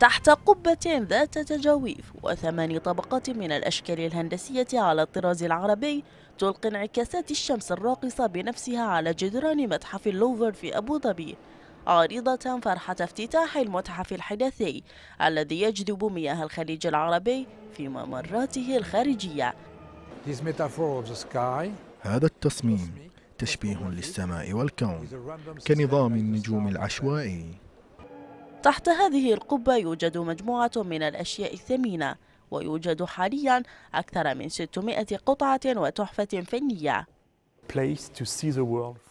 تحت قبة ذات تجاويف وثمان طبقات من الأشكال الهندسية على الطراز العربي تلقي انعكاسات الشمس الراقصة بنفسها على جدران متحف اللوفر في أبو ظبي عارضة فرحة افتتاح المتحف الحداثي الذي يجذب مياه الخليج العربي في ممراته الخارجية هذا التصميم تشبيه للسماء والكون كنظام النجوم العشوائي تحت هذه القبة يوجد مجموعة من الأشياء الثمينة ويوجد حاليا أكثر من 600 قطعة وتحفة فنية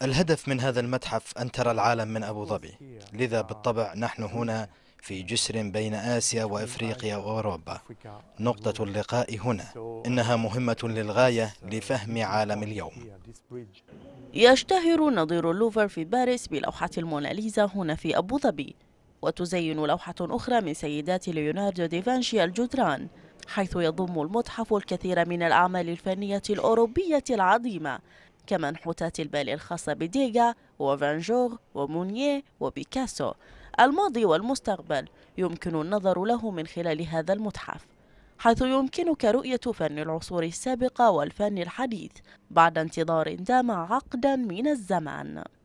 الهدف من هذا المتحف أن ترى العالم من أبو ظبي لذا بالطبع نحن هنا في جسر بين آسيا وإفريقيا وأوروبا نقطة اللقاء هنا إنها مهمة للغاية لفهم عالم اليوم يشتهر نظير اللوفر في باريس بلوحة الموناليزا هنا في أبو ظبي وتزين لوحة أخرى من سيدات ليوناردو ديفانشي الجدران حيث يضم المتحف الكثير من الأعمال الفنية الأوروبية العظيمة كمنحوتات البال الخاصة بديغا وفانجور ومونيه وبيكاسو الماضي والمستقبل يمكن النظر له من خلال هذا المتحف حيث يمكنك رؤية فن العصور السابقة والفن الحديث بعد انتظار دام عقدا من الزمان